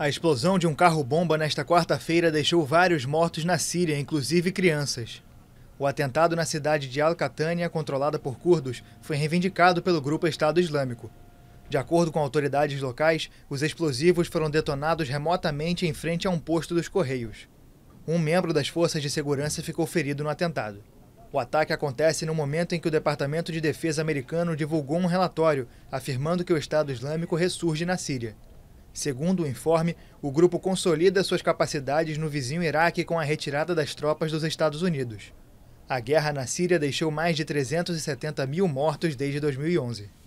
A explosão de um carro-bomba nesta quarta-feira deixou vários mortos na Síria, inclusive crianças. O atentado na cidade de Al-Catânia, controlada por curdos, foi reivindicado pelo grupo Estado Islâmico. De acordo com autoridades locais, os explosivos foram detonados remotamente em frente a um posto dos Correios. Um membro das forças de segurança ficou ferido no atentado. O ataque acontece no momento em que o Departamento de Defesa americano divulgou um relatório afirmando que o Estado Islâmico ressurge na Síria. Segundo o informe, o grupo consolida suas capacidades no vizinho Iraque com a retirada das tropas dos Estados Unidos. A guerra na Síria deixou mais de 370 mil mortos desde 2011.